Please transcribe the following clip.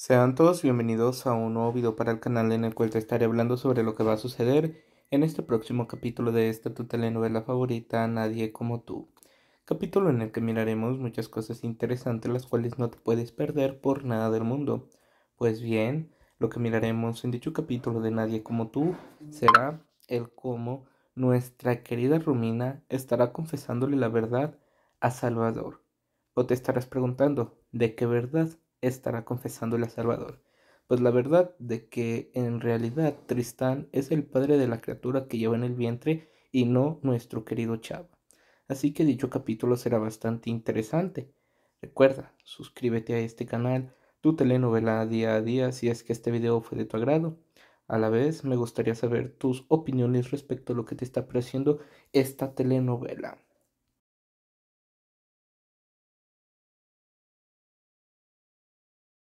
Sean todos bienvenidos a un nuevo video para el canal en el cual te estaré hablando sobre lo que va a suceder en este próximo capítulo de esta tu telenovela favorita Nadie como tú. Capítulo en el que miraremos muchas cosas interesantes las cuales no te puedes perder por nada del mundo. Pues bien, lo que miraremos en dicho capítulo de Nadie como tú será el cómo nuestra querida Rumina estará confesándole la verdad a Salvador. O te estarás preguntando, ¿de qué verdad? estará confesándole el Salvador, pues la verdad de que en realidad Tristán es el padre de la criatura que lleva en el vientre y no nuestro querido Chava. Así que dicho capítulo será bastante interesante. Recuerda, suscríbete a este canal, tu telenovela día a día si es que este video fue de tu agrado. A la vez, me gustaría saber tus opiniones respecto a lo que te está pareciendo esta telenovela.